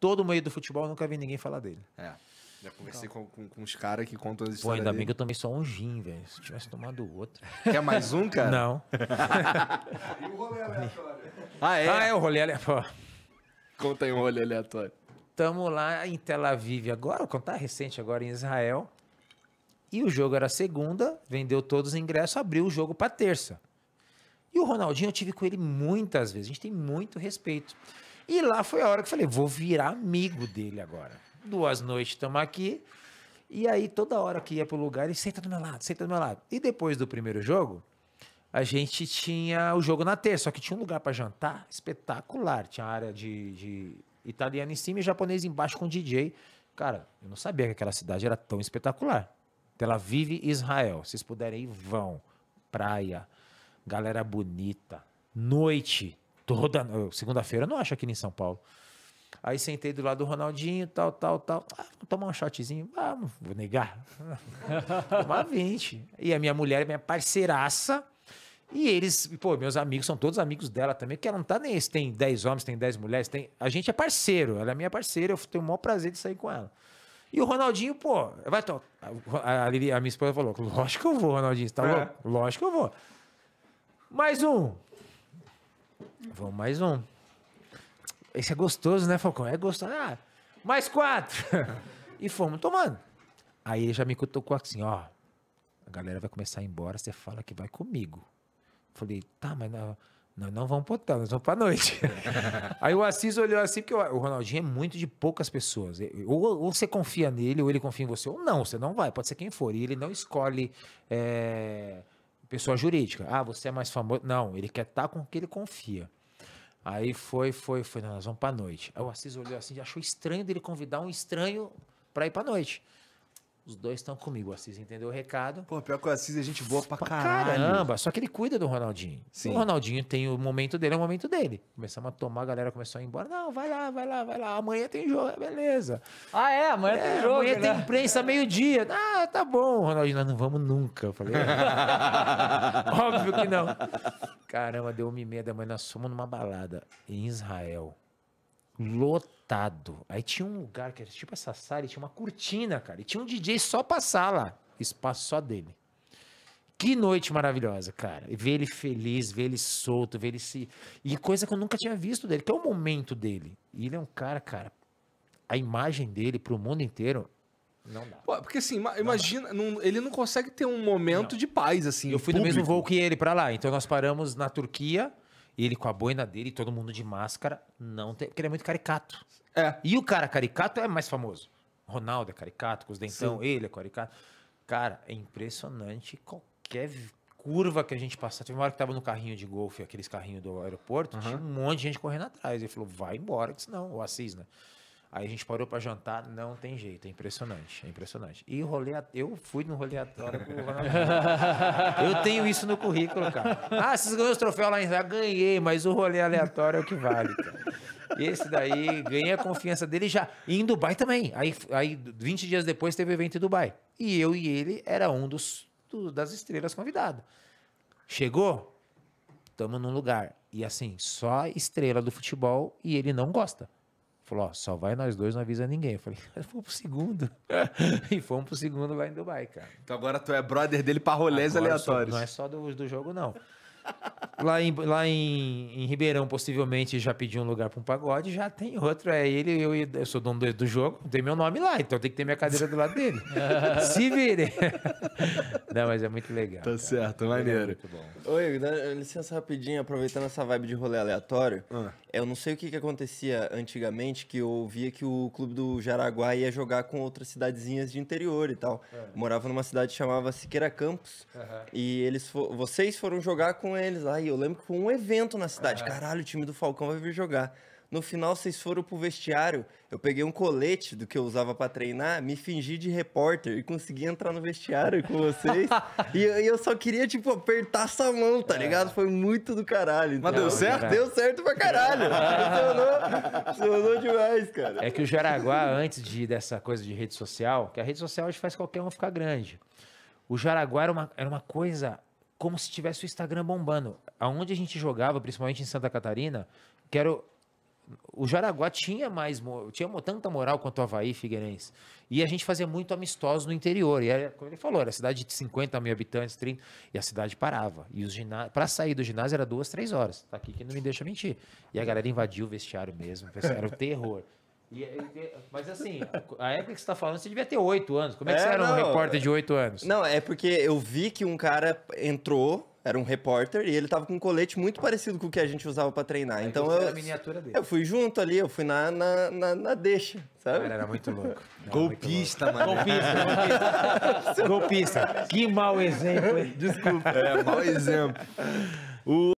todo meio do futebol, eu nunca vi ninguém falar dele. É. Já conversei então, com, com, com, os caras que contam as histórias. Pô, ainda dele. bem que eu tomei só um gin, velho. Se tivesse tomado outro. Quer mais um, cara? Não. e o rolê aleatório? Ah, é? Ah, é o rolê aleatório. Conta aí um rolê aleatório. Tamo lá em Tel Aviv agora, vou contar recente agora em Israel. E o jogo era segunda, vendeu todos os ingressos, abriu o jogo para terça. E o Ronaldinho, eu tive com ele muitas vezes. A gente tem muito respeito. E lá foi a hora que eu falei, vou virar amigo dele agora. Duas noites estamos aqui. E aí, toda hora que ia pro lugar, ele senta do meu lado, senta do meu lado. E depois do primeiro jogo, a gente tinha o jogo na terça, só que tinha um lugar para jantar espetacular. Tinha área de, de, italiano em cima e japonês embaixo com DJ. Cara, eu não sabia que aquela cidade era tão espetacular. Tel Aviv, Israel. Se vocês puderem ir, vão. Praia, galera bonita, noite toda segunda-feira, não acho aqui em São Paulo. Aí sentei do lado do Ronaldinho, tal, tal, tal. Ah, vamos tomar um shotzinho? Vamos, ah, vou negar. tomar 20. E a minha mulher, é minha parceiraça. E eles, pô, meus amigos, são todos amigos dela também, que ela não tá nem esse, tem 10 homens, tem 10 mulheres, tem... A gente é parceiro, ela é minha parceira, eu tenho o maior prazer de sair com ela. E o Ronaldinho, pô, vai to... a, a, minha esposa falou, lógico que eu vou, Ronaldinho, você tá é. louco? Lógico que eu vou. Mais um, Vamos mais um. Esse é gostoso, né, Falcão? É gostoso. Ah, mais quatro. e fomos tomando. Aí ele já me cutucou assim, ó. A galera vai começar a ir embora, você fala que vai comigo. Falei, tá, mas não, nós não vamos pro hotel, nós vamos pra noite. Aí o Assis olhou assim, porque o Ronaldinho é muito de poucas pessoas. Ou, ou, você confia nele, ou ele confia em você, ou não, você não vai, pode ser quem for. E ele não escolhe é, pessoa jurídica. Ah, você é mais famoso. Não, ele quer estar tá com quem ele confia. Aí foi, foi, foi, não, nós vamos pra noite. Aí o Assis olhou assim, achou estranho dele convidar um estranho pra ir pra noite. Os dois estão comigo. O Assis entendeu o recado. Pô, pior que o Assis é gente boa pra, pra caralho. Caramba, só que ele cuida do Ronaldinho. Sim. O Ronaldinho tem o momento dele, é o momento dele. Começamos a tomar, a galera começou a ir embora. Não, vai lá, vai lá, vai lá. Amanhã tem jogo, é beleza. Ah, é? Amanhã é, tem jogo. Amanhã né? tem imprensa meio-dia. Ah, tá bom, Ronaldinho. Nós não vamos nunca. Eu falei, óbvio que não. Caramba, deu uma e meia da manhã, nós somos numa balada em Israel. Lotado. Aí tinha um lugar que era tipo essa sala, e tinha uma cortina, cara. E tinha um DJ só pra sala. Espaço só dele. Que noite maravilhosa, cara. Ver ele feliz, ver ele solto, ver ele se. E coisa que eu nunca tinha visto dele, que é o momento dele. E ele é um cara, cara. A imagem dele pro mundo inteiro não dá. Pô, porque assim, não imagina, não, ele não consegue ter um momento não. de paz, assim. Eu fui público. no mesmo voo que ele para lá. Então nós paramos na Turquia ele com a boina dele, e todo mundo de máscara, não tem, porque ele é muito caricato. É. E o cara caricato é mais famoso. Ronaldo é caricato, com os dentão, Sim. ele é caricato. Cara, é impressionante qualquer curva que a gente passa. Teve uma hora que tava no carrinho de golfe, aqueles carrinhos do aeroporto, uhum. tinha um monte de gente correndo atrás. Ele falou, vai embora, que senão, o Assis, né? Aí a gente parou para jantar, não tem jeito, é impressionante, é impressionante. E rolê, eu fui no rolê aleatório, com o Ronaldinho. eu tenho isso no currículo, cara. Ah, vocês ganharam os troféus lá em Israel, ganhei, mas o rolê aleatório é o que vale, cara. Esse daí, ganhei a confiança dele já. E em Dubai também. Aí, aí 20 dias depois teve o evento em Dubai. E eu e ele era um dos do, das estrelas convidado. Chegou, tamo num lugar. E assim, só estrela do futebol e ele não gosta. Falou, ó, só vai nós dois, não avisa ninguém. Eu falei, vamos pro segundo. e fomos pro segundo lá em Dubai, cara. Então agora tu é brother dele pra rolês aleatórios. não é só do, do jogo, não lá em, lá em, em Ribeirão, possivelmente, já pedi um lugar para um pagode, já tem outro. É ele, eu, eu sou dono do, do jogo, tem meu nome lá, então tem que ter minha cadeira do lado dele. Se virem. Não, mas é muito legal. Tá cara. certo, é maneiro. muito bom. Oi, dá licença rapidinho, aproveitando essa vibe de rolê aleatório. Ah. Eu não sei o que, que acontecia antigamente, que eu ouvia que o clube do Jaraguá ia jogar com outras cidadezinhas de interior e tal. É. Morava numa cidade que chamava Siqueira Campos. Uh -huh. E eles vocês foram jogar com eles lá. E eu lembro que foi um evento na cidade. Caralho, o time do Falcão vai vir jogar. No final, vocês foram pro vestiário. Eu peguei um colete do que eu usava para treinar, me fingi de repórter e consegui entrar no vestiário com vocês. e, eu, eu só queria, tipo, apertar essa mão, tá é. ligado? Foi muito do caralho. Mas deu certo? Cara. Deu certo pra caralho. funcionou, funcionou demais, cara. É que o Jaraguá, antes de dessa coisa de rede social, que a rede social faz qualquer um ficar grande. O Jaraguá era uma, era uma coisa como se tivesse o Instagram bombando aonde a gente jogava, principalmente em Santa Catarina, que era o, o Jaraguá tinha mais tinha tanta moral quanto o Havaí Figueirense. E a gente fazia muito amistosos no interior. E era, como ele falou, era cidade de 50 mil habitantes, 30, e a cidade parava. E os para sair do ginásio era duas, três horas. Tá aqui que não me deixa mentir. E a galera invadiu o vestiário mesmo. Era o terror. E, mas assim, a época que você está falando, você devia ter oito anos. Como é que é, você era não, um repórter de oito anos? Não, é porque eu vi que um cara entrou era um repórter e ele tava com um colete muito parecido com o que a gente usava para treinar. Aí ah, então, então eu, eu fui junto ali, eu fui na, na, na, na deixa, sabe? Cara, era muito louco. Era golpista, muito louco. mano. Golpista, golpista. golpista. Que mau exemplo, hein? Desculpa. É, mau exemplo. O